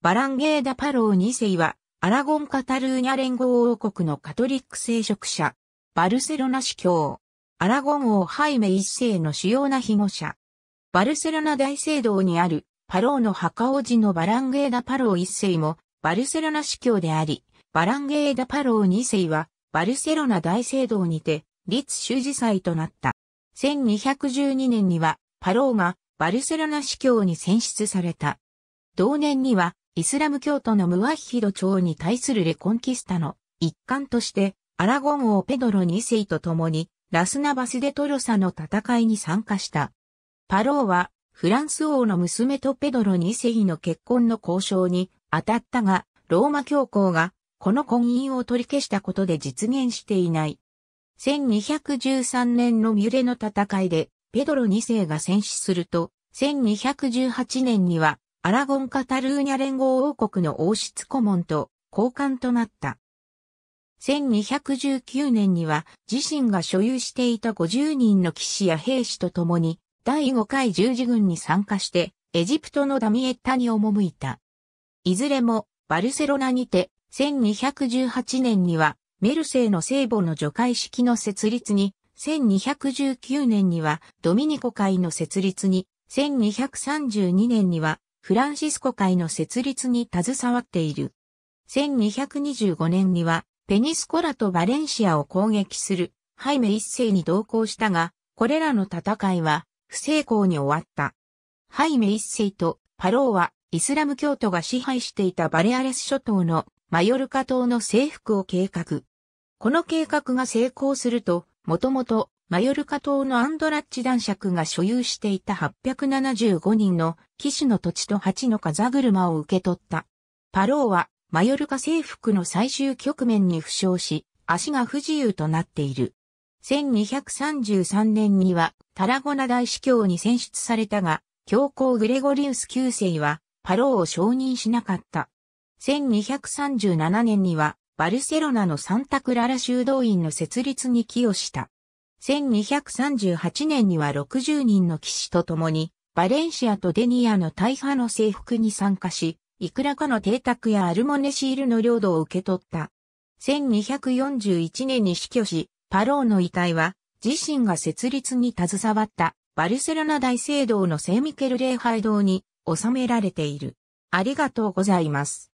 バランゲーダ・パロー2世は、アラゴン・カタルーニャ連合王国のカトリック聖職者、バルセロナ司教、アラゴン王ハイメ1世の主要な庇護者、バルセロナ大聖堂にあるパローの墓王子のバランゲーダ・パロー1世もバルセロナ司教であり、バランゲーダ・パロー2世はバルセロナ大聖堂にて立主事祭となった。1212年にはパローがバルセロナ司教に選出された。同年にはイスラム教徒のムワヒド朝に対するレコンキスタの一環として、アラゴン王ペドロ2世と共に、ラスナバスデトロサの戦いに参加した。パローは、フランス王の娘とペドロ2世の結婚の交渉に当たったが、ローマ教皇が、この婚姻を取り消したことで実現していない。1213年のミュレの戦いで、ペドロ2世が戦死すると、1218年には、アラゴン・カタルーニャ連合王国の王室顧問と交換となった。1219年には自身が所有していた50人の騎士や兵士と共に第5回十字軍に参加してエジプトのダミエッタに赴いた。いずれもバルセロナにて1218年にはメルセイの聖母の除会式の設立に、1219年にはドミニコ会の設立に、1232年にはフランシスコ会の設立に携わっている。1225年には、ペニスコラとバレンシアを攻撃する、ハイメ一世に同行したが、これらの戦いは、不成功に終わった。ハイメ一世とパローは、イスラム教徒が支配していたバレアレス諸島のマヨルカ島の征服を計画。この計画が成功すると、もともとマヨルカ島のアンドラッチ男爵が所有していた875人の騎士の土地と8の風車を受け取った。パローはマヨルカ征服の最終局面に負傷し、足が不自由となっている。1233年にはタラゴナ大司教に選出されたが、教皇グレゴリウス9世はパローを承認しなかった。1237年にはバルセロナのサンタクララ修道院の設立に寄与した。1238年には60人の騎士と共に、バレンシアとデニアの大派の征服に参加し、いくらかの邸宅やアルモネシールの領土を受け取った。1241年に死去し、パローの遺体は、自身が設立に携わったバルセロナ大聖堂の聖ミケル礼拝堂に収められている。ありがとうございます。